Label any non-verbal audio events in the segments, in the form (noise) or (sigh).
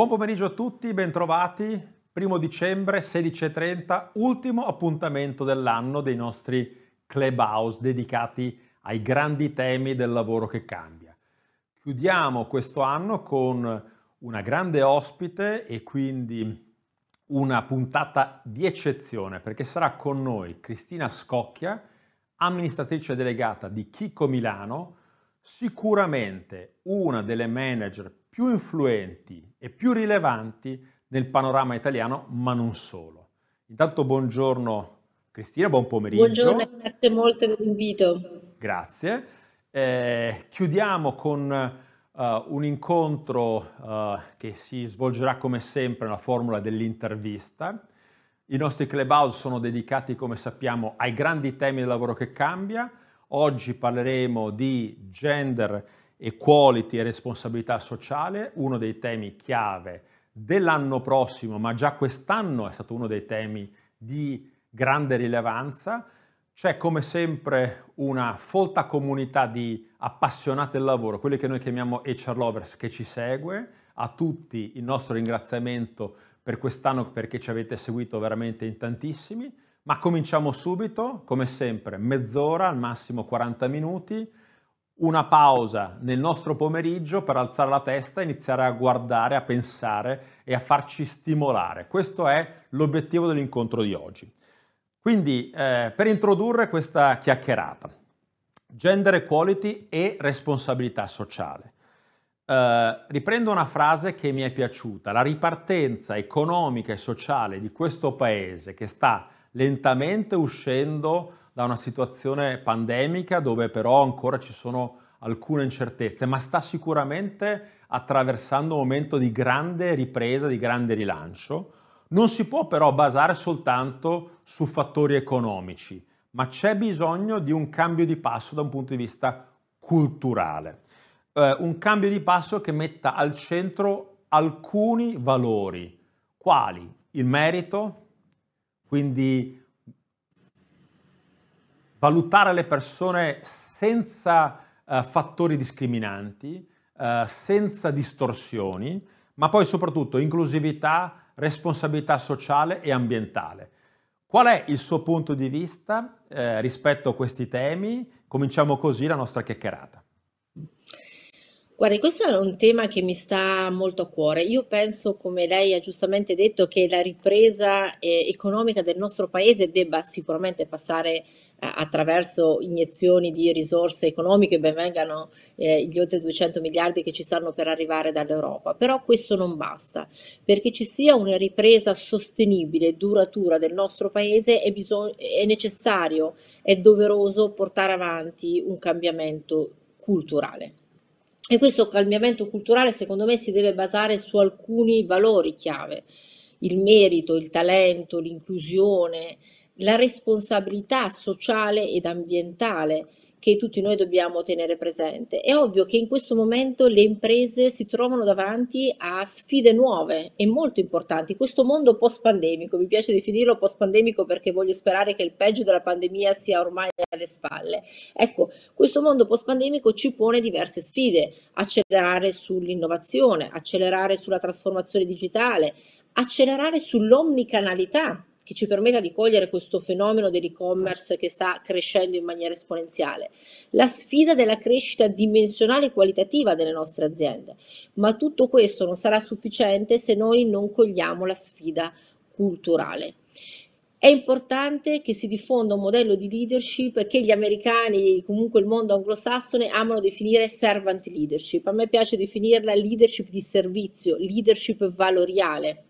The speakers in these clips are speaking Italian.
Buon pomeriggio a tutti, bentrovati. Primo dicembre, 16.30, ultimo appuntamento dell'anno dei nostri clubhouse dedicati ai grandi temi del lavoro che cambia. Chiudiamo questo anno con una grande ospite e quindi una puntata di eccezione perché sarà con noi Cristina Scocchia, amministratrice delegata di Chico Milano, sicuramente una delle manager più influenti e più rilevanti nel panorama italiano, ma non solo. Intanto buongiorno Cristina, buon pomeriggio. Buongiorno, grazie molto dell'invito. Grazie. Eh, chiudiamo con uh, un incontro uh, che si svolgerà come sempre nella formula dell'intervista. I nostri clubhouse sono dedicati, come sappiamo, ai grandi temi del lavoro che cambia. Oggi parleremo di gender equality e responsabilità sociale, uno dei temi chiave dell'anno prossimo, ma già quest'anno è stato uno dei temi di grande rilevanza. C'è come sempre una folta comunità di appassionati del lavoro, quelli che noi chiamiamo HR lovers, che ci segue. A tutti il nostro ringraziamento per quest'anno perché ci avete seguito veramente in tantissimi. Ma cominciamo subito, come sempre, mezz'ora, al massimo 40 minuti una pausa nel nostro pomeriggio per alzare la testa, iniziare a guardare, a pensare e a farci stimolare. Questo è l'obiettivo dell'incontro di oggi. Quindi, eh, per introdurre questa chiacchierata, gender equality e responsabilità sociale. Eh, riprendo una frase che mi è piaciuta, la ripartenza economica e sociale di questo paese che sta lentamente uscendo da una situazione pandemica dove però ancora ci sono alcune incertezze, ma sta sicuramente attraversando un momento di grande ripresa, di grande rilancio. Non si può però basare soltanto su fattori economici, ma c'è bisogno di un cambio di passo da un punto di vista culturale. Eh, un cambio di passo che metta al centro alcuni valori, quali il merito, quindi valutare le persone senza uh, fattori discriminanti, uh, senza distorsioni, ma poi soprattutto inclusività, responsabilità sociale e ambientale. Qual è il suo punto di vista eh, rispetto a questi temi? Cominciamo così la nostra chiacchierata. Guardi, questo è un tema che mi sta molto a cuore. Io penso, come lei ha giustamente detto, che la ripresa eh, economica del nostro paese debba sicuramente passare attraverso iniezioni di risorse economiche, ben vengano eh, gli oltre 200 miliardi che ci stanno per arrivare dall'Europa, però questo non basta, perché ci sia una ripresa sostenibile e duratura del nostro paese è, è necessario, è doveroso portare avanti un cambiamento culturale. E questo cambiamento culturale secondo me si deve basare su alcuni valori chiave, il merito, il talento, l'inclusione, la responsabilità sociale ed ambientale che tutti noi dobbiamo tenere presente. È ovvio che in questo momento le imprese si trovano davanti a sfide nuove e molto importanti. Questo mondo post-pandemico, mi piace definirlo post-pandemico perché voglio sperare che il peggio della pandemia sia ormai alle spalle. Ecco, questo mondo post-pandemico ci pone diverse sfide, accelerare sull'innovazione, accelerare sulla trasformazione digitale, accelerare sull'omnicanalità che ci permetta di cogliere questo fenomeno dell'e-commerce che sta crescendo in maniera esponenziale, la sfida della crescita dimensionale e qualitativa delle nostre aziende. Ma tutto questo non sarà sufficiente se noi non cogliamo la sfida culturale. È importante che si diffonda un modello di leadership che gli americani, comunque il mondo anglosassone, amano definire servant leadership. A me piace definirla leadership di servizio, leadership valoriale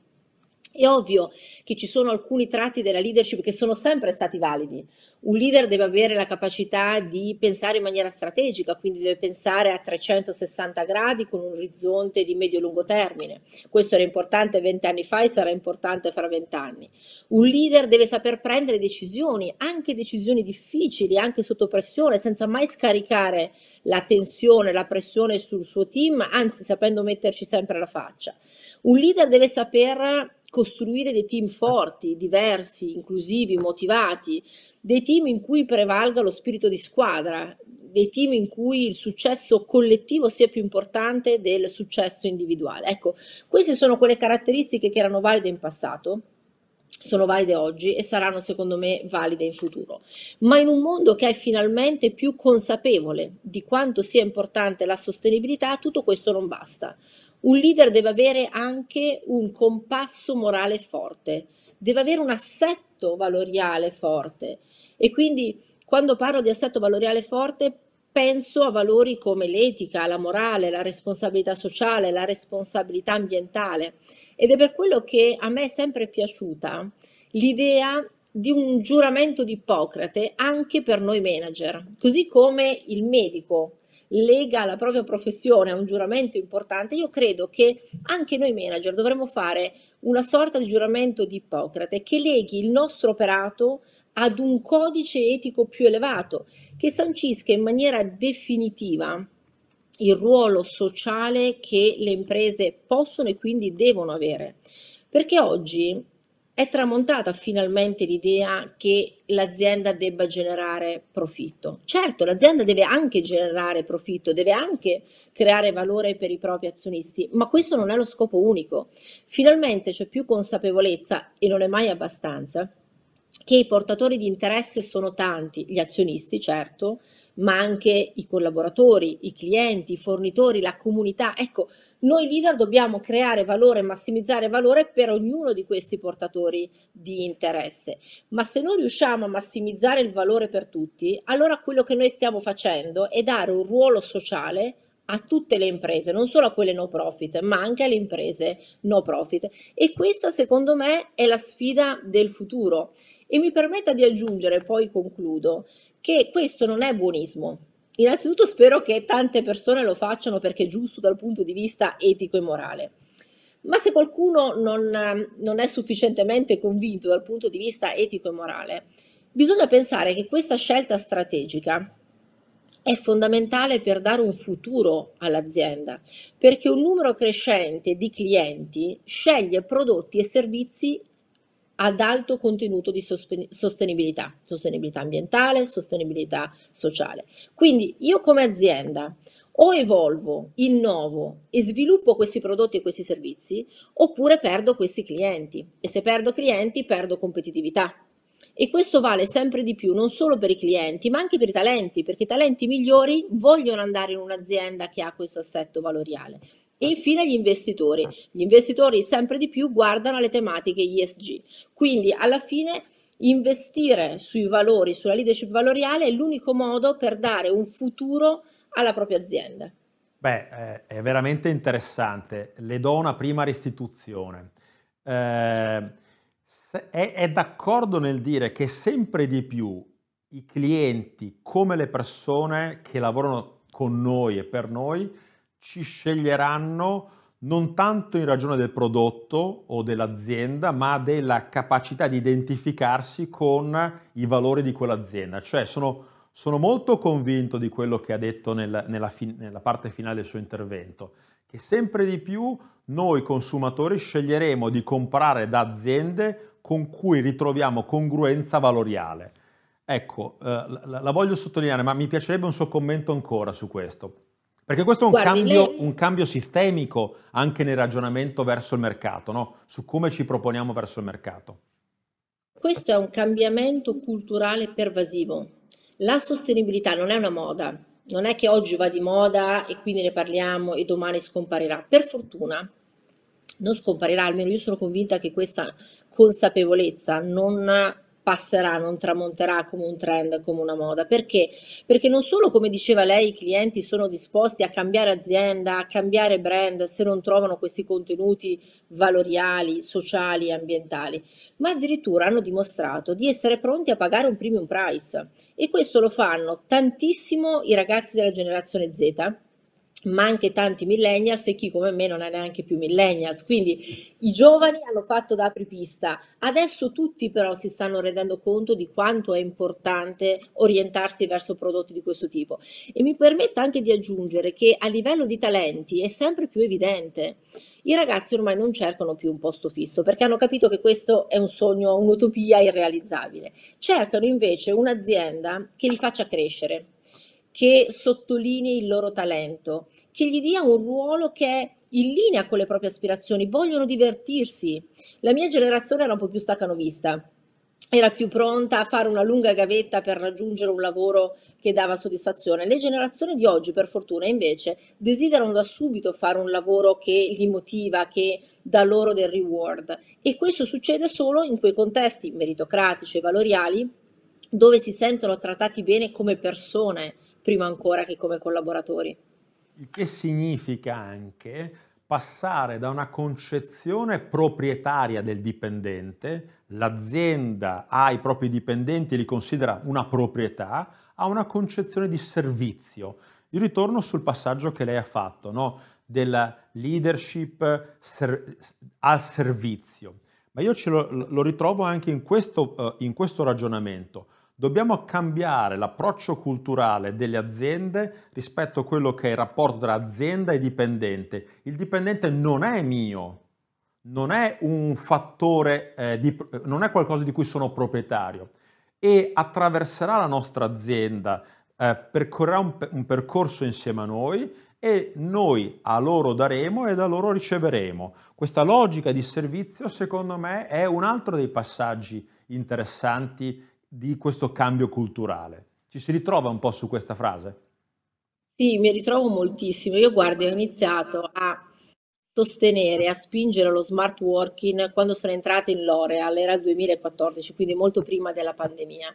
è ovvio che ci sono alcuni tratti della leadership che sono sempre stati validi. Un leader deve avere la capacità di pensare in maniera strategica, quindi deve pensare a 360 gradi con un orizzonte di medio-lungo termine. Questo era importante vent'anni fa e sarà importante fra vent'anni. Un leader deve saper prendere decisioni, anche decisioni difficili, anche sotto pressione, senza mai scaricare la tensione, la pressione sul suo team, anzi sapendo metterci sempre la faccia. Un leader deve saper costruire dei team eh. forti, diversi, inclusivi, motivati, dei team in cui prevalga lo spirito di squadra, dei team in cui il successo collettivo sia più importante del successo individuale. Ecco, queste sono quelle caratteristiche che erano valide in passato, sono valide oggi e saranno secondo me valide in futuro. Ma in un mondo che è finalmente più consapevole di quanto sia importante la sostenibilità, tutto questo non basta. Un leader deve avere anche un compasso morale forte, deve avere un assetto valoriale forte e quindi quando parlo di assetto valoriale forte penso a valori come l'etica, la morale, la responsabilità sociale, la responsabilità ambientale ed è per quello che a me è sempre piaciuta l'idea di un giuramento di Ippocrate anche per noi manager, così come il medico lega alla propria professione a un giuramento importante, io credo che anche noi manager dovremmo fare una sorta di giuramento di Ippocrate che leghi il nostro operato ad un codice etico più elevato, che sancisca in maniera definitiva il ruolo sociale che le imprese possono e quindi devono avere. Perché oggi è tramontata finalmente l'idea che l'azienda debba generare profitto. Certo, l'azienda deve anche generare profitto, deve anche creare valore per i propri azionisti, ma questo non è lo scopo unico. Finalmente c'è più consapevolezza, e non è mai abbastanza, che i portatori di interesse sono tanti, gli azionisti certo, ma anche i collaboratori, i clienti, i fornitori, la comunità. Ecco, noi leader dobbiamo creare valore massimizzare valore per ognuno di questi portatori di interesse, ma se noi riusciamo a massimizzare il valore per tutti, allora quello che noi stiamo facendo è dare un ruolo sociale a tutte le imprese, non solo a quelle no profit, ma anche alle imprese no profit. E questa secondo me è la sfida del futuro. E mi permetta di aggiungere, poi concludo, che questo non è buonismo, Innanzitutto spero che tante persone lo facciano perché è giusto dal punto di vista etico e morale. Ma se qualcuno non, non è sufficientemente convinto dal punto di vista etico e morale, bisogna pensare che questa scelta strategica è fondamentale per dare un futuro all'azienda, perché un numero crescente di clienti sceglie prodotti e servizi ad alto contenuto di sostenibilità, sostenibilità ambientale, sostenibilità sociale. Quindi io come azienda o evolvo, innovo e sviluppo questi prodotti e questi servizi, oppure perdo questi clienti. E se perdo clienti, perdo competitività. E questo vale sempre di più non solo per i clienti, ma anche per i talenti, perché i talenti migliori vogliono andare in un'azienda che ha questo assetto valoriale. E infine gli investitori. Gli investitori sempre di più guardano le tematiche ESG. Quindi alla fine investire sui valori, sulla leadership valoriale è l'unico modo per dare un futuro alla propria azienda. Beh, eh, è veramente interessante. Le do una prima restituzione. Eh, è, è d'accordo nel dire che sempre di più i clienti, come le persone che lavorano con noi e per noi, ci sceglieranno non tanto in ragione del prodotto o dell'azienda, ma della capacità di identificarsi con i valori di quell'azienda. Cioè sono, sono molto convinto di quello che ha detto nel, nella, fin, nella parte finale del suo intervento, che sempre di più noi consumatori sceglieremo di comprare da aziende con cui ritroviamo congruenza valoriale. Ecco, eh, la, la voglio sottolineare, ma mi piacerebbe un suo commento ancora su questo. Perché questo è un, Guardi, cambio, lei... un, cambio, sistemico anche nel ragionamento verso il mercato, no? su come ci proponiamo verso il mercato. Questo è un cambiamento culturale pervasivo. La sostenibilità non è una moda, non è che oggi va di moda e quindi ne parliamo e domani scomparirà. Per fortuna non scomparirà, almeno io sono convinta che questa consapevolezza non passerà, non tramonterà come un trend, come una moda. Perché? Perché non solo, come diceva lei, i clienti sono disposti a cambiare azienda, a cambiare brand se non trovano questi contenuti valoriali, sociali e ambientali, ma addirittura hanno dimostrato di essere pronti a pagare un premium price. E questo lo fanno tantissimo i ragazzi della generazione Z ma anche tanti millennials e chi come me non è neanche più millennials. Quindi i giovani hanno fatto da apripista. Adesso tutti però si stanno rendendo conto di quanto è importante orientarsi verso prodotti di questo tipo. E mi permetta anche di aggiungere che a livello di talenti è sempre più evidente. I ragazzi ormai non cercano più un posto fisso perché hanno capito che questo è un sogno, un'utopia irrealizzabile. Cercano invece un'azienda che li faccia crescere, che sottolinei il loro talento, che gli dia un ruolo che è in linea con le proprie aspirazioni, vogliono divertirsi. La mia generazione era un po' più staccanovista, era più pronta a fare una lunga gavetta per raggiungere un lavoro che dava soddisfazione. Le generazioni di oggi, per fortuna, invece, desiderano da subito fare un lavoro che li motiva, che dà loro del reward. E questo succede solo in quei contesti meritocratici e valoriali dove si sentono trattati bene come persone, prima ancora che come collaboratori. Il che significa anche passare da una concezione proprietaria del dipendente, l'azienda ha i propri dipendenti e li considera una proprietà, a una concezione di servizio. Io ritorno sul passaggio che lei ha fatto, no? della leadership ser- al servizio. Ma io lo, lo, ritrovo anche in questo, uh, in questo ragionamento. Dobbiamo cambiare l'approccio culturale delle aziende rispetto a quello che è il rapporto tra azienda e dipendente. Il dipendente non è mio, non è un fattore, eh, di, eh, non è qualcosa di cui sono proprietario e attraverserà la nostra azienda, eh, percorrerà un, un percorso insieme a noi e noi a loro daremo e da loro riceveremo. Questa logica di servizio, secondo me, è un altro dei passaggi interessanti di questo cambio culturale. Ci si ritrova un po' su questa frase? Sì, mi ritrovo moltissimo. Io guardo, ho iniziato a sostenere, a spingere lo smart working quando sono entrata in L'Oreal, era il 2014, quindi molto prima della pandemia.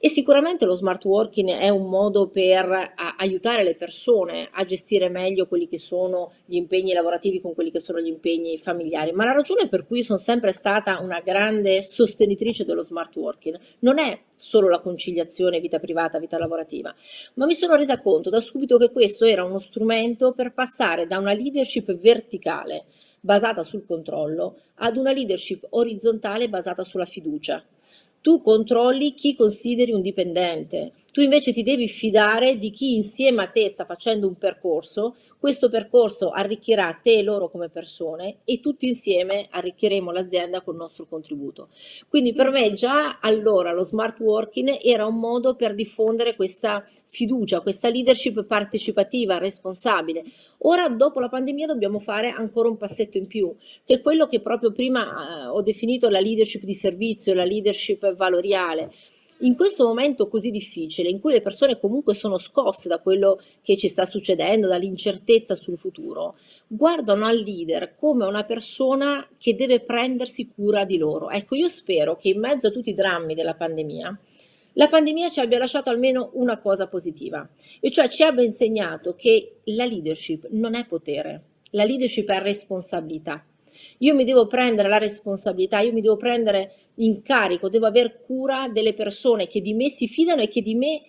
E sicuramente lo smart working è un modo per aiutare le persone a gestire meglio quelli che sono gli impegni lavorativi con quelli che sono gli impegni familiari, ma la ragione per cui sono sempre stata una grande sostenitrice dello smart working non è solo la conciliazione vita privata, vita lavorativa, ma mi sono resa conto da subito che questo era uno strumento per passare da una leadership verticale basata sul controllo ad una leadership orizzontale basata sulla fiducia tu controlli chi consideri un dipendente tu invece ti devi fidare di chi insieme a te sta facendo un percorso, questo percorso arricchirà te e loro come persone e tutti insieme arricchiremo l'azienda col nostro contributo. Quindi per me già allora lo smart working era un modo per diffondere questa fiducia, questa leadership partecipativa, responsabile. Ora dopo la pandemia dobbiamo fare ancora un passetto in più, che è quello che proprio prima eh, ho definito la leadership di servizio, la leadership valoriale in questo momento così difficile, in cui le persone comunque sono scosse da quello che ci sta succedendo, dall'incertezza sul futuro, guardano al leader come una persona che deve prendersi cura di loro. Ecco, io spero che in mezzo a tutti i drammi della pandemia, la pandemia ci abbia lasciato almeno una cosa positiva, e cioè ci abbia insegnato che la leadership non è potere, la leadership è responsabilità. Io mi devo prendere la responsabilità, io mi devo prendere in devo aver cura delle persone che di me si fidano e che di me,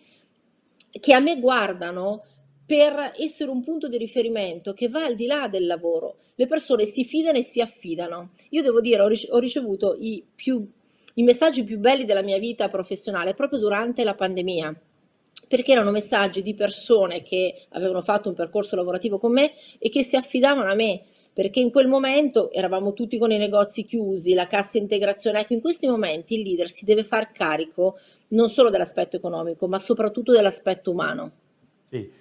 che a me guardano per essere un punto di riferimento che va al di là del lavoro. Le persone si fidano e si affidano. Io devo dire, ho ricevuto i, più, i messaggi più belli della mia vita professionale proprio durante la pandemia perché erano messaggi di persone che avevano fatto un percorso lavorativo con me e che si affidavano a me perché in quel momento eravamo tutti con i negozi chiusi, la cassa integrazione, ecco in questi momenti il leader si deve far carico non solo dell'aspetto economico, ma soprattutto dell'aspetto umano. Sì,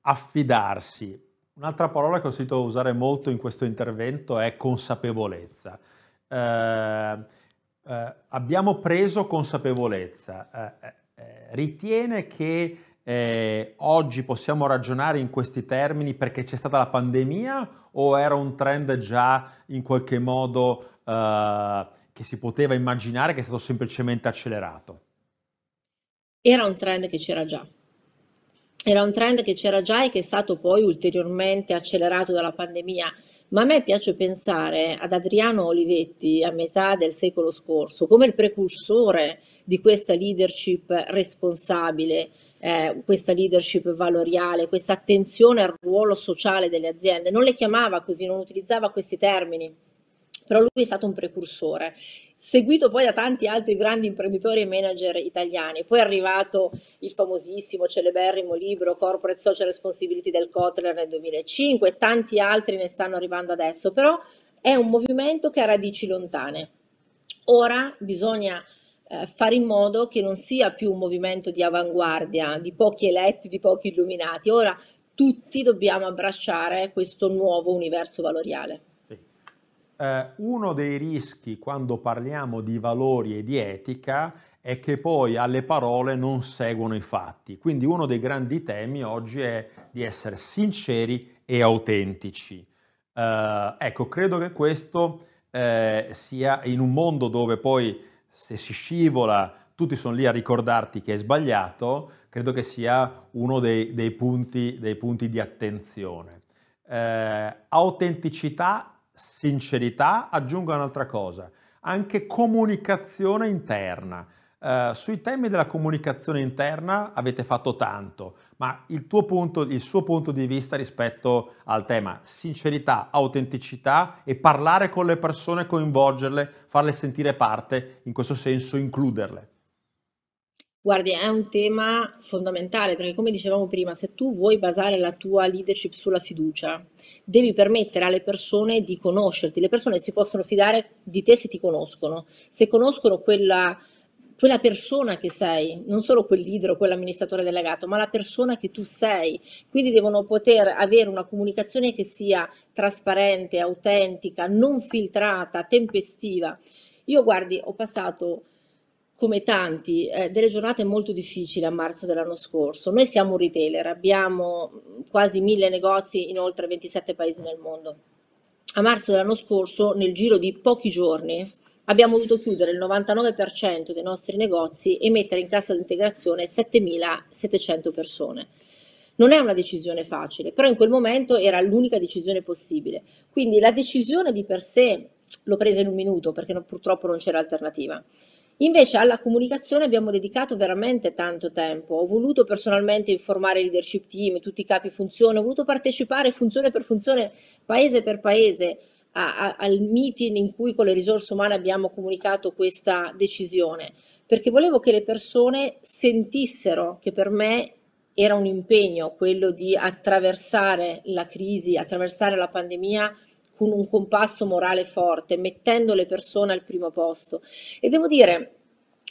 affidarsi. Un'altra parola che ho sentito usare molto in questo intervento è consapevolezza. Eh, eh, abbiamo preso consapevolezza. Eh, eh, eh ritiene che eh, oggi possiamo ragionare in questi termini perché c'è stata la pandemia o era un trend già in qualche modo eh, che si poteva immaginare che è stato semplicemente accelerato? Era un trend che c'era già. Era un trend che c'era già e che è stato poi ulteriormente accelerato dalla pandemia. Ma a me piace pensare ad Adriano Olivetti a metà del secolo scorso come il precursore di questa leadership responsabile, eh, questa leadership valoriale, questa attenzione al ruolo sociale delle aziende. Non le chiamava così, non utilizzava questi termini, però lui è stato un precursore seguito poi da tanti altri grandi imprenditori e manager italiani. Poi è arrivato il famosissimo, celeberrimo libro Corporate Social Responsibility del Kotler nel 2005 e tanti altri ne stanno arrivando adesso, però è un movimento che ha radici lontane. Ora bisogna eh, fare in modo che non sia più un movimento di avanguardia, di pochi eletti, di pochi illuminati. Ora tutti dobbiamo abbracciare questo nuovo universo valoriale. Eh, uno dei rischi quando parliamo di valori e di etica è che poi alle parole non seguono i fatti. Quindi uno dei grandi temi oggi è di essere sinceri e autentici. Eh, ecco, credo che questo eh, sia in un mondo dove poi se si scivola tutti sono lì a ricordarti che hai sbagliato, credo che sia uno dei, dei, punti, dei punti, di attenzione. Eh, autenticità, sincerità, aggiungo un'altra cosa, anche comunicazione interna. Eh, sui temi della comunicazione interna avete fatto tanto, ma il, tuo punto, il suo punto di vista rispetto al tema sincerità, autenticità e parlare con le persone, coinvolgerle, farle sentire parte, in questo senso includerle. Guardi, è un tema fondamentale perché come dicevamo prima, se tu vuoi basare la tua leadership sulla fiducia, devi permettere alle persone di conoscerti. Le persone si possono fidare di te se ti conoscono. Se conoscono quella quella persona che sei, non solo quel leader o quell'amministratore delegato, ma la persona che tu sei. Quindi devono poter avere una comunicazione che sia trasparente, autentica, non filtrata, tempestiva. Io guardi, ho passato come tanti, eh, delle giornate molto difficili a marzo dell'anno scorso. Noi siamo un retailer, abbiamo quasi mille negozi in oltre 27 paesi nel mondo. A marzo dell'anno scorso, nel giro di pochi giorni, abbiamo dovuto chiudere il 99% dei nostri negozi e mettere in cassa d'integrazione 7.700 persone. Non è una decisione facile, però in quel momento era l'unica decisione possibile. Quindi la decisione di per sé l'ho presa in un minuto perché non, purtroppo non c'era alternativa. Invece alla comunicazione abbiamo dedicato veramente tanto tempo, ho voluto personalmente informare il leadership team, tutti i capi funzione, ho voluto partecipare funzione per funzione, paese per paese, a, a, al meeting in cui con le risorse umane abbiamo comunicato questa decisione, perché volevo che le persone sentissero che per me era un impegno quello di attraversare la crisi, attraversare la pandemia con un compasso morale forte, mettendo le persone al primo posto. E devo dire,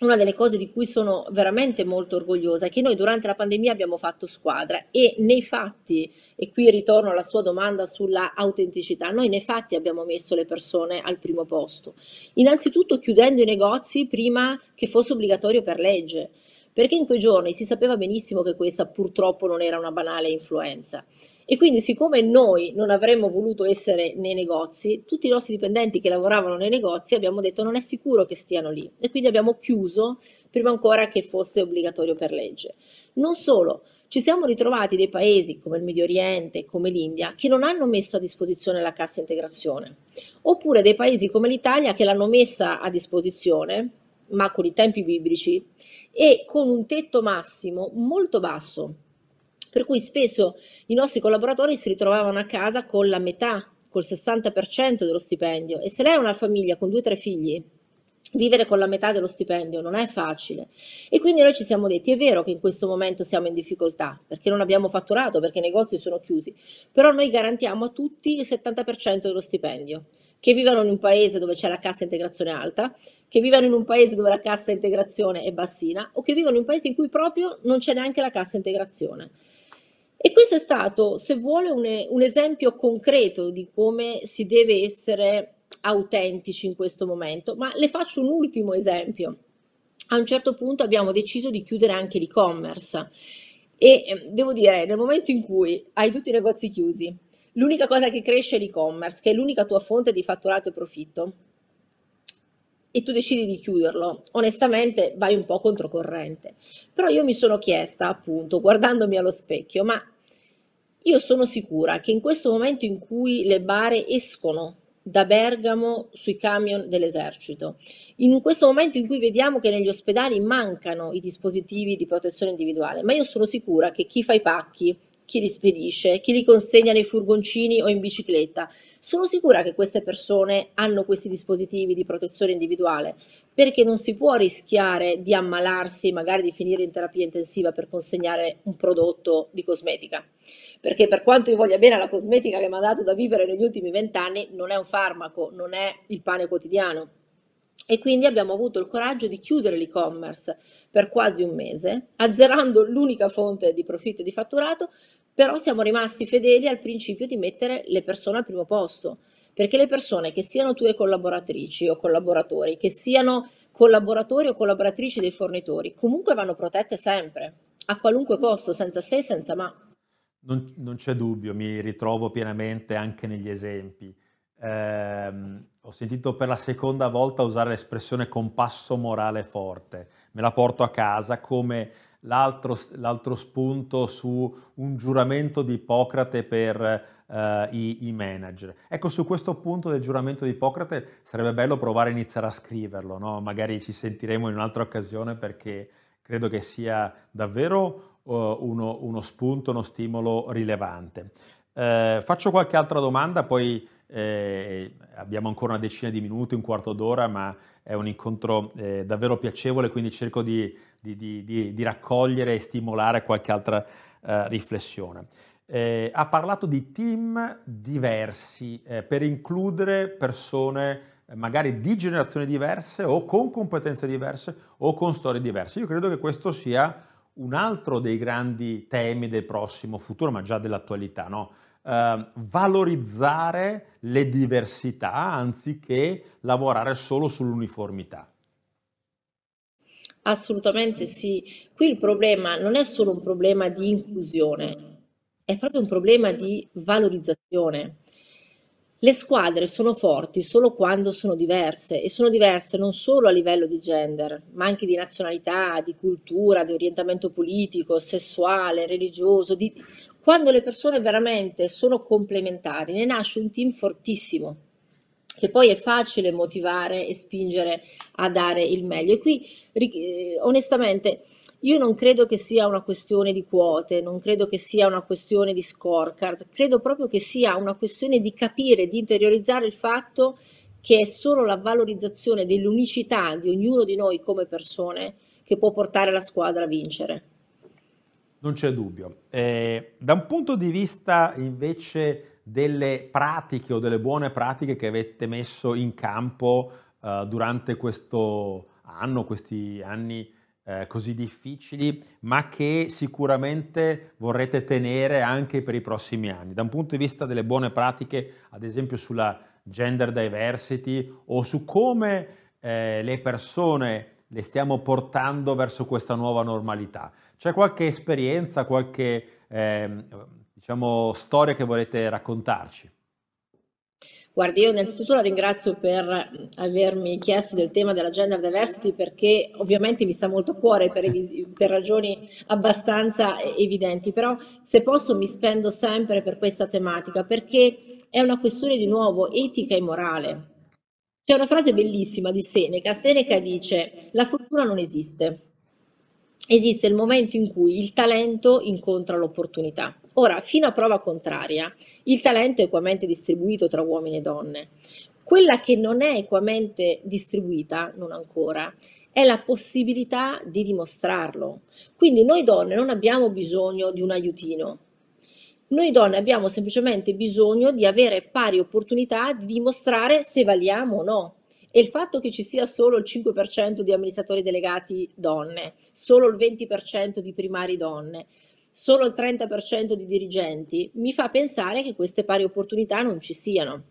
una delle cose di cui sono veramente molto orgogliosa è che noi durante la pandemia abbiamo fatto squadra e nei fatti, e qui ritorno alla sua domanda sulla autenticità, noi nei fatti abbiamo messo le persone al primo posto. Innanzitutto chiudendo i negozi prima che fosse obbligatorio per legge perché in quei giorni si sapeva benissimo che questa purtroppo non era una banale influenza. E quindi siccome noi non avremmo voluto essere nei negozi, tutti i nostri dipendenti che lavoravano nei negozi abbiamo detto non è sicuro che stiano lì e quindi abbiamo chiuso prima ancora che fosse obbligatorio per legge. Non solo, ci siamo ritrovati dei paesi come il Medio Oriente, come l'India, che non hanno messo a disposizione la cassa integrazione, oppure dei paesi come l'Italia che l'hanno messa a disposizione ma con i tempi biblici, e con un tetto massimo molto basso. Per cui spesso i nostri collaboratori si ritrovavano a casa con la metà, col 60% dello stipendio. E se lei è una famiglia con due o tre figli, vivere con la metà dello stipendio non è facile. E quindi noi ci siamo detti, è vero che in questo momento siamo in difficoltà, perché non abbiamo fatturato, perché i negozi sono chiusi, però noi garantiamo a tutti il 70% dello stipendio che vivano in un paese dove c'è la cassa integrazione alta, che vivano in un paese dove la cassa integrazione è bassina o che vivono in un paese in cui proprio non c'è neanche la cassa integrazione. E questo è stato, se vuole, un, un esempio concreto di come si deve essere autentici in questo momento, ma le faccio un ultimo esempio. A un certo punto abbiamo deciso di chiudere anche l'e-commerce e ehm, devo dire, nel momento in cui hai tutti i negozi chiusi, l'unica cosa che cresce è l'e-commerce, che è l'unica tua fonte di fatturato e profitto, e tu decidi di chiuderlo, onestamente vai un po' controcorrente. Però io mi sono chiesta, appunto, guardandomi allo specchio, ma io sono sicura che in questo momento in cui le bare escono da Bergamo sui camion dell'esercito. In questo momento in cui vediamo che negli ospedali mancano i dispositivi di protezione individuale, ma io sono sicura che chi fa i pacchi, chi li spedisce, chi li consegna nei furgoncini o in bicicletta. Sono sicura che queste persone hanno questi dispositivi di protezione individuale perché non si può rischiare di ammalarsi, magari di finire in terapia intensiva per consegnare un prodotto di cosmetica. Perché per quanto io voglia bene la cosmetica che mi ha dato da vivere negli ultimi vent'anni, non è un farmaco, non è il pane quotidiano e quindi abbiamo avuto il coraggio di chiudere l'e-commerce per quasi un mese, azzerando l'unica fonte di profitto e di fatturato, però siamo rimasti fedeli al principio di mettere le persone al primo posto, perché le persone che siano tue collaboratrici o collaboratori, che siano collaboratori o collaboratrici dei fornitori, comunque vanno protette sempre, a qualunque costo, senza se e senza ma. Non, non c'è dubbio, mi ritrovo pienamente anche negli esempi. Eh, ho sentito per la seconda volta usare l'espressione compasso morale forte. Me la porto a casa come l'altro, l'altro spunto su un giuramento di Ippocrate per eh, i, i, manager. Ecco, su questo punto del giuramento di Ippocrate sarebbe bello provare a iniziare a scriverlo, no? magari ci sentiremo in un'altra occasione perché credo che sia davvero uh, uno, uno, spunto, uno stimolo rilevante. Eh, faccio qualche altra domanda, poi eh, abbiamo ancora una decina di minuti, un quarto d'ora, ma è un incontro eh, davvero piacevole, quindi cerco di, di, di, di, raccogliere e stimolare qualche altra eh, riflessione. Eh, ha parlato di team diversi eh, per includere persone eh, magari di generazioni diverse o con competenze diverse o con storie diverse. Io credo che questo sia un altro dei grandi temi del prossimo futuro, ma già dell'attualità. No? eh, valorizzare le diversità anziché lavorare solo sull'uniformità. Assolutamente sì. Qui il problema non è solo un problema di inclusione, è proprio un problema di valorizzazione. Le squadre sono forti solo quando sono diverse e sono diverse non solo a livello di gender, ma anche di nazionalità, di cultura, di orientamento politico, sessuale, religioso, di quando le persone veramente sono complementari, ne nasce un team fortissimo, che poi è facile motivare e spingere a dare il meglio. E qui, eh, onestamente, io non credo che sia una questione di quote, non credo che sia una questione di scorecard, credo proprio che sia una questione di capire, di interiorizzare il fatto che è solo la valorizzazione dell'unicità di ognuno di noi come persone che può portare la squadra a vincere. Non c'è dubbio. Eh, da un punto di vista invece delle pratiche o delle buone pratiche che avete messo in campo eh, durante questo anno, questi anni eh, così difficili, ma che sicuramente vorrete tenere anche per i prossimi anni. Da un punto di vista delle buone pratiche, ad esempio sulla gender diversity o su come eh, le persone le stiamo portando verso questa nuova normalità. C'è qualche esperienza, qualche eh, diciamo, storia che volete raccontarci? Guardi, io innanzitutto la ringrazio per avermi chiesto del tema della gender diversity perché ovviamente mi sta molto a cuore per, per, ragioni abbastanza evidenti, però se posso mi spendo sempre per questa tematica perché è una questione di nuovo etica e morale. C'è una frase bellissima di Seneca, Seneca dice la fortuna non esiste, esiste il momento in cui il talento incontra l'opportunità. Ora, fino a prova contraria, il talento è equamente distribuito tra uomini e donne. Quella che non è equamente distribuita, non ancora, è la possibilità di dimostrarlo. Quindi noi donne non abbiamo bisogno di un aiutino. Noi donne abbiamo semplicemente bisogno di avere pari opportunità di dimostrare se valiamo o no. E il fatto che ci sia solo il 5% di amministratori delegati donne, solo il 20% di primari donne, solo il 30% di dirigenti, mi fa pensare che queste pari opportunità non ci siano.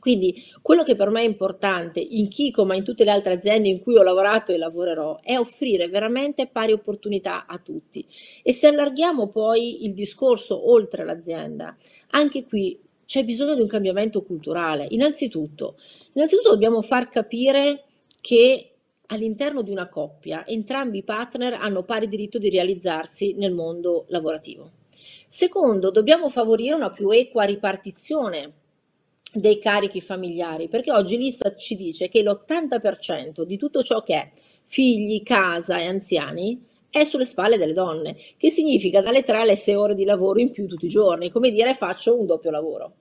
Quindi quello che per me è importante in Chico, ma in tutte le altre aziende in cui ho lavorato e lavorerò, è offrire veramente pari opportunità a tutti. E se allarghiamo poi il discorso oltre l'azienda, anche qui c'è bisogno di un cambiamento culturale. Innanzitutto, innanzitutto dobbiamo far capire che all'interno di una coppia entrambi i partner hanno pari diritto di realizzarsi nel mondo lavorativo. Secondo, dobbiamo favorire una più equa ripartizione dei carichi familiari, perché oggi l'Istat ci dice che l'80% di tutto ciò che è figli, casa e anziani è sulle spalle delle donne, che significa dalle 3 alle 6 ore di lavoro in più tutti i giorni, come dire faccio un doppio lavoro.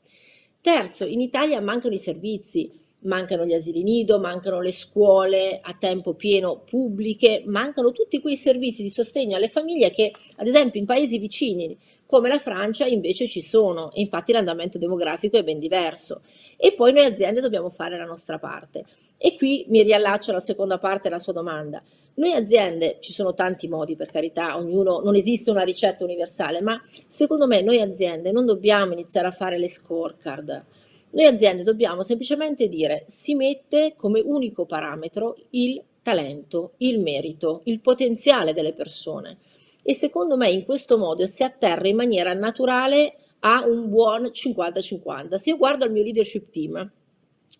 Terzo, in Italia mancano i servizi, mancano gli asili nido, mancano le scuole a tempo pieno pubbliche, mancano tutti quei servizi di sostegno alle famiglie che ad esempio in paesi vicini come la Francia invece ci sono, infatti l'andamento demografico è ben diverso. E poi noi aziende dobbiamo fare la nostra parte. E qui mi riallaccio alla seconda parte della sua domanda. Noi aziende, ci sono tanti modi per carità, ognuno, non esiste una ricetta universale, ma secondo me noi aziende non dobbiamo iniziare a fare le scorecard. Noi aziende dobbiamo semplicemente dire si mette come unico parametro il talento, il merito, il potenziale delle persone e secondo me in questo modo si atterra in maniera naturale a un buon 50-50. Se io guardo il mio leadership team,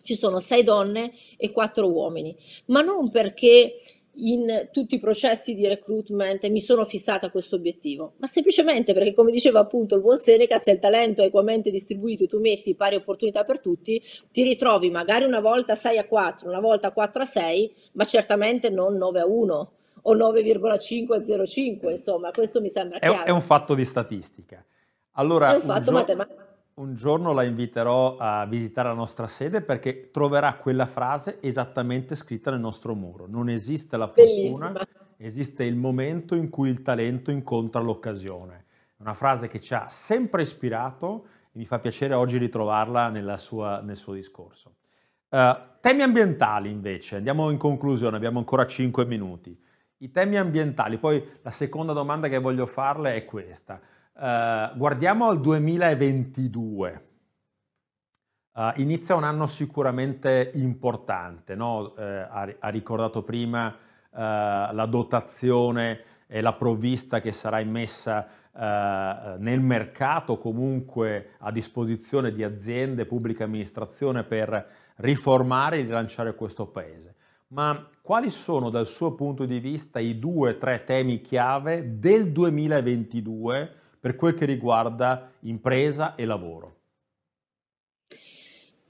ci sono sei donne e quattro uomini, ma non perché in tutti i processi di recruitment mi sono fissata questo obiettivo, ma semplicemente perché, come diceva appunto il buon Seneca, se il talento è equamente distribuito, tu metti pari opportunità per tutti, ti ritrovi magari una volta 6 a 4, una volta 4 a 6, ma certamente non 9 a 1 o 9,505, eh. insomma, questo mi sembra chiaro. È un fatto di statistica. Allora, è un fatto un matematico. Un giorno la inviterò a visitare la nostra sede perché troverà quella frase esattamente scritta nel nostro muro. Non esiste la fortuna, Bellissima. esiste il momento in cui il talento incontra l'occasione. Una frase che ci ha sempre ispirato e mi fa piacere oggi ritrovarla sua, nel suo discorso. Uh, temi ambientali invece, andiamo in conclusione, abbiamo ancora 5 minuti. I temi ambientali, poi la seconda domanda che voglio farle è questa. Uh, guardiamo al 2022. Uh, eh, inizia un anno sicuramente importante, no? uh, ha, ha, ricordato prima la dotazione e la provvista che sarà immessa nel mercato comunque a disposizione di aziende, pubblica amministrazione per riformare e rilanciare questo paese. Ma quali sono dal suo punto di vista i due o tre temi chiave del 2022 per quel che riguarda impresa e lavoro?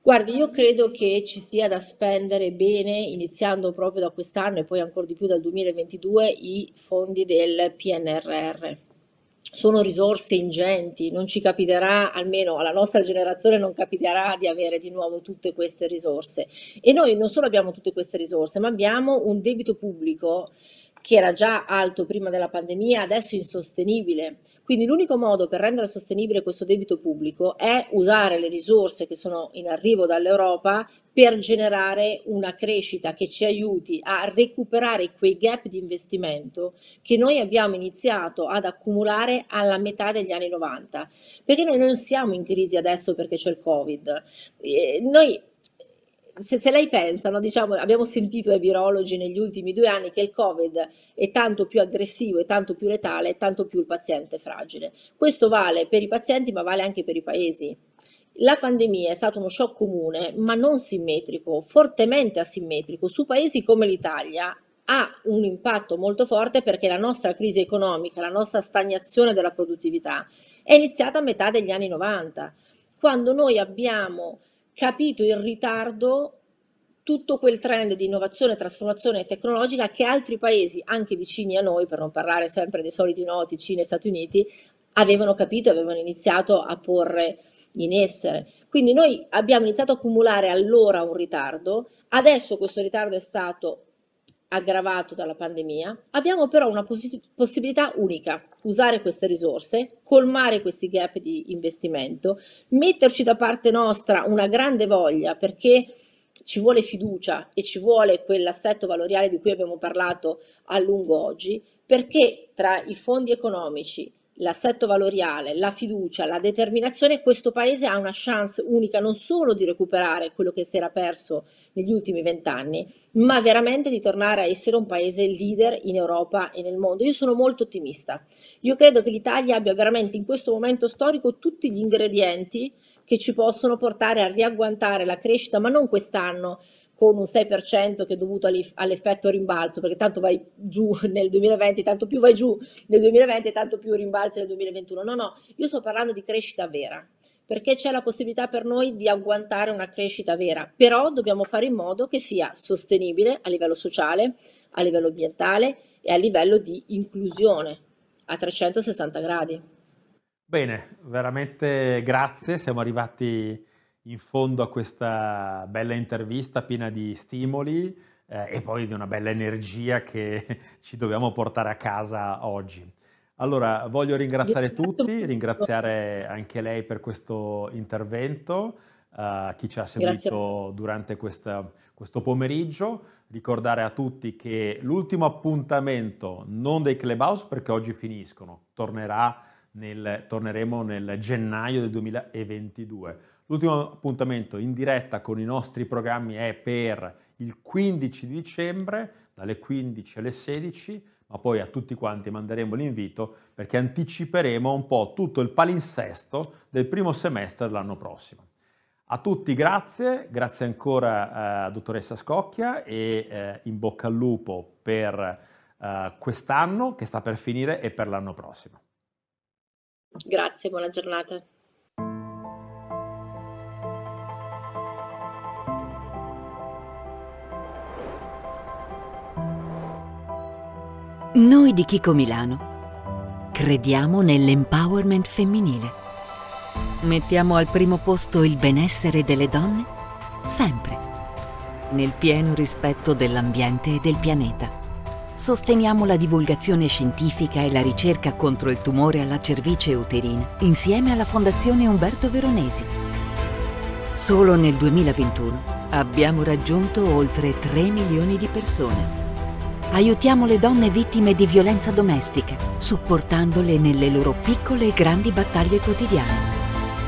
Guardi, io credo che ci sia da spendere bene, iniziando proprio da quest'anno e poi ancora di più dal 2022, i fondi del PNRR sono risorse ingenti, non ci capiterà, almeno alla nostra generazione non capiterà di avere di nuovo tutte queste risorse. E noi non solo abbiamo tutte queste risorse, ma abbiamo un debito pubblico che era già alto prima della pandemia, adesso insostenibile. Quindi l'unico modo per rendere sostenibile questo debito pubblico è usare le risorse che sono in arrivo dall'Europa per generare una crescita che ci aiuti a recuperare quei gap di investimento che noi abbiamo iniziato ad accumulare alla metà degli anni 90, perché noi non siamo in crisi adesso perché c'è il Covid. noi se, se, lei pensa, no, diciamo, abbiamo sentito dai virologi negli ultimi due anni che il Covid è tanto più aggressivo, è tanto più letale, è tanto più il paziente fragile. Questo vale per i pazienti, ma vale anche per i paesi. La pandemia è stato uno shock comune, ma non simmetrico, fortemente asimmetrico, su paesi come l'Italia ha un impatto molto forte perché la nostra crisi economica, la nostra stagnazione della produttività è iniziata a metà degli anni 90, quando noi abbiamo capito in ritardo tutto quel trend di innovazione, e trasformazione tecnologica che altri paesi, anche vicini a noi, per non parlare sempre dei soliti noti, Cina e Stati Uniti, avevano capito e avevano iniziato a porre in essere. Quindi noi abbiamo iniziato a accumulare allora un ritardo, adesso questo ritardo è stato aggravato dalla pandemia, abbiamo però una poss possibilità unica, usare queste risorse, colmare questi gap di investimento, metterci da parte nostra una grande voglia perché ci vuole fiducia e ci vuole quell'assetto valoriale di cui abbiamo parlato a lungo oggi, perché tra i fondi economici, l'assetto valoriale, la fiducia, la determinazione, questo paese ha una chance unica non solo di recuperare quello che si era perso negli ultimi vent'anni, ma veramente di tornare a essere un paese leader in Europa e nel mondo. Io sono molto ottimista. Io credo che l'Italia abbia veramente in questo momento storico tutti gli ingredienti che ci possono portare a riagguantare la crescita, ma non quest'anno, con un 6% che è dovuto all'effetto rimbalzo, perché tanto vai giù (laughs) nel 2020, tanto più vai giù nel 2020, tanto più rimbalzi nel 2021. No, no, io sto parlando di crescita vera, perché c'è la possibilità per noi di agguantare una crescita vera, però dobbiamo fare in modo che sia sostenibile a livello sociale, a livello ambientale e a livello di inclusione a 360 gradi. Bene, veramente grazie, siamo arrivati in fondo a questa bella intervista piena di stimoli eh, e poi di una bella energia che (laughs) ci dobbiamo portare a casa oggi. Allora, voglio ringraziare tutti, ringraziare anche lei per questo intervento, uh, chi ci ha seguito Grazie. durante questa, questo pomeriggio, ricordare a tutti che l'ultimo appuntamento non dei Clubhouse perché oggi finiscono, tornerà nel, torneremo nel gennaio del 2022 L'ultimo appuntamento in diretta con i nostri programmi è per il 15 di dicembre dalle 15 alle 16, ma poi a tutti quanti manderemo l'invito perché anticiperemo un po' tutto il palinsesto del primo semestre dell'anno prossimo. A tutti grazie, grazie ancora eh, dottoressa Scocchia e eh, in bocca al lupo per eh, quest'anno che sta per finire e per l'anno prossimo. Grazie, buona giornata. Noi di Chico Milano crediamo nell'empowerment femminile. Mettiamo al primo posto il benessere delle donne, sempre, nel pieno rispetto dell'ambiente e del pianeta. Sosteniamo la divulgazione scientifica e la ricerca contro il tumore alla cervice uterina, insieme alla Fondazione Umberto Veronesi. Solo nel 2021 abbiamo raggiunto oltre 3 milioni di persone aiutiamo le donne vittime di violenza domestica, supportandole nelle loro piccole e grandi battaglie quotidiane.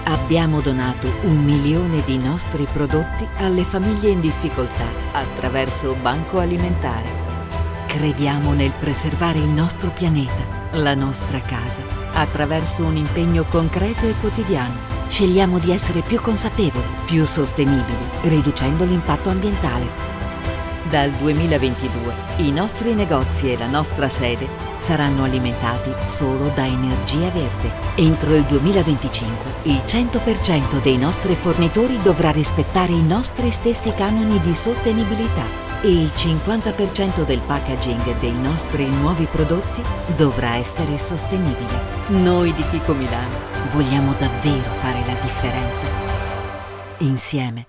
Abbiamo donato un milione di nostri prodotti alle famiglie in difficoltà attraverso Banco Alimentare. Crediamo nel preservare il nostro pianeta, la nostra casa, attraverso un impegno concreto e quotidiano. Scegliamo di essere più consapevoli, più sostenibili, riducendo l'impatto ambientale dal 2022 i nostri negozi e la nostra sede saranno alimentati solo da energia verde. Entro il 2025 il 100% dei nostri fornitori dovrà rispettare i nostri stessi canoni di sostenibilità e il 50% del packaging dei nostri nuovi prodotti dovrà essere sostenibile. Noi di Chico Milano vogliamo davvero fare la differenza. Insieme.